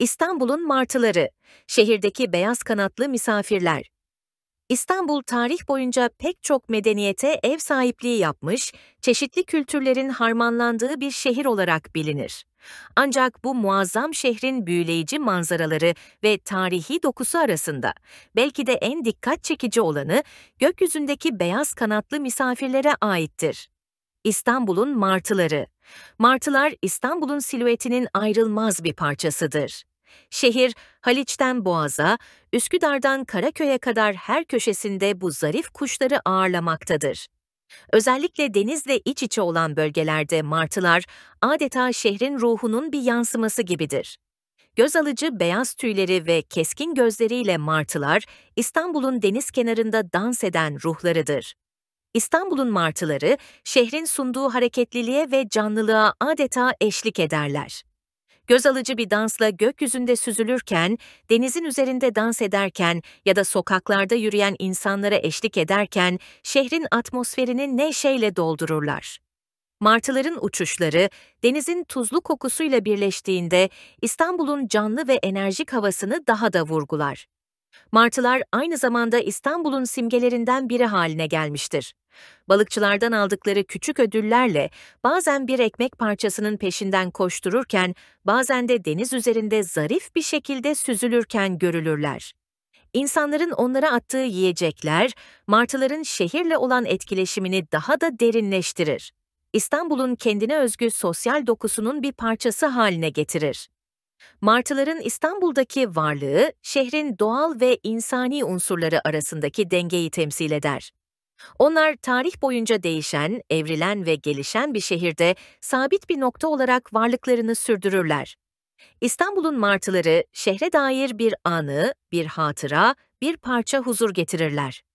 İstanbul'un martıları, şehirdeki beyaz kanatlı misafirler. İstanbul tarih boyunca pek çok medeniyete ev sahipliği yapmış, çeşitli kültürlerin harmanlandığı bir şehir olarak bilinir. Ancak bu muazzam şehrin büyüleyici manzaraları ve tarihi dokusu arasında belki de en dikkat çekici olanı gökyüzündeki beyaz kanatlı misafirlere aittir. İstanbul'un martıları. Martılar İstanbul'un silüetinin ayrılmaz bir parçasıdır. Şehir Haliç'ten Boğaz'a, Üsküdar'dan Karaköy'e kadar her köşesinde bu zarif kuşları ağırlamaktadır. Özellikle denizle iç içe olan bölgelerde martılar adeta şehrin ruhunun bir yansıması gibidir. Göz alıcı beyaz tüyleri ve keskin gözleriyle martılar İstanbul'un deniz kenarında dans eden ruhlarıdır. İstanbul'un martıları şehrin sunduğu hareketliliğe ve canlılığa adeta eşlik ederler göz alıcı bir dansla gökyüzünde süzülürken, denizin üzerinde dans ederken ya da sokaklarda yürüyen insanlara eşlik ederken şehrin atmosferini neşeyle doldururlar. Martıların uçuşları denizin tuzlu kokusuyla birleştiğinde İstanbul'un canlı ve enerjik havasını daha da vurgular. Martılar aynı zamanda İstanbul'un simgelerinden biri haline gelmiştir. Balıkçılardan aldıkları küçük ödüllerle bazen bir ekmek parçasının peşinden koştururken, bazen de deniz üzerinde zarif bir şekilde süzülürken görülürler. İnsanların onlara attığı yiyecekler, martıların şehirle olan etkileşimini daha da derinleştirir. İstanbul'un kendine özgü sosyal dokusunun bir parçası haline getirir. Martıların İstanbul'daki varlığı, şehrin doğal ve insani unsurları arasındaki dengeyi temsil eder. Onlar tarih boyunca değişen, evrilen ve gelişen bir şehirde sabit bir nokta olarak varlıklarını sürdürürler. İstanbul'un martıları şehre dair bir anı, bir hatıra, bir parça huzur getirirler.